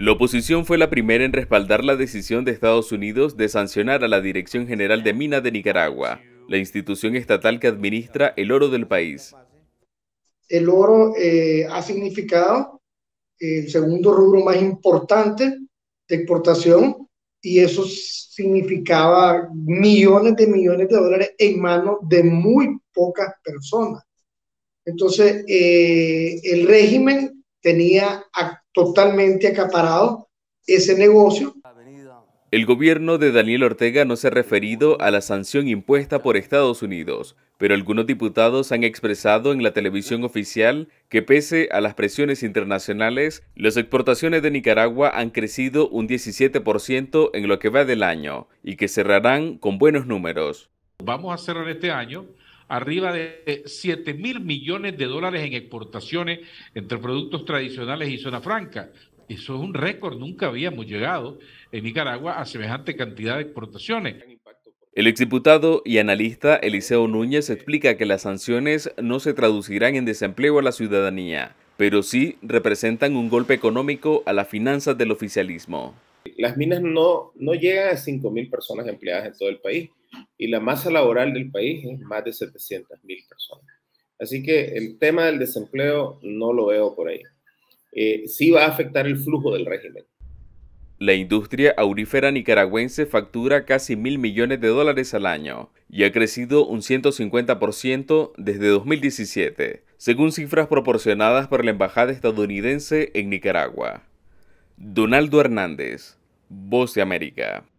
La oposición fue la primera en respaldar la decisión de Estados Unidos de sancionar a la Dirección General de Minas de Nicaragua, la institución estatal que administra el oro del país. El oro eh, ha significado eh, el segundo rubro más importante de exportación y eso significaba millones de millones de dólares en manos de muy pocas personas. Entonces, eh, el régimen tenía totalmente acaparado ese negocio. El gobierno de Daniel Ortega no se ha referido a la sanción impuesta por Estados Unidos, pero algunos diputados han expresado en la televisión oficial que pese a las presiones internacionales, las exportaciones de Nicaragua han crecido un 17% en lo que va del año y que cerrarán con buenos números. Vamos a cerrar este año arriba de 7 mil millones de dólares en exportaciones entre productos tradicionales y zona franca. Eso es un récord, nunca habíamos llegado en Nicaragua a semejante cantidad de exportaciones. El exdiputado y analista Eliseo Núñez explica que las sanciones no se traducirán en desempleo a la ciudadanía, pero sí representan un golpe económico a las finanzas del oficialismo. Las minas no, no llegan a mil personas empleadas en todo el país y la masa laboral del país es más de 700 mil personas. Así que el tema del desempleo no lo veo por ahí. Eh, sí va a afectar el flujo del régimen. La industria aurífera nicaragüense factura casi mil millones de dólares al año y ha crecido un 150% desde 2017, según cifras proporcionadas por la Embajada estadounidense en Nicaragua. Donaldo Hernández, Voz de América.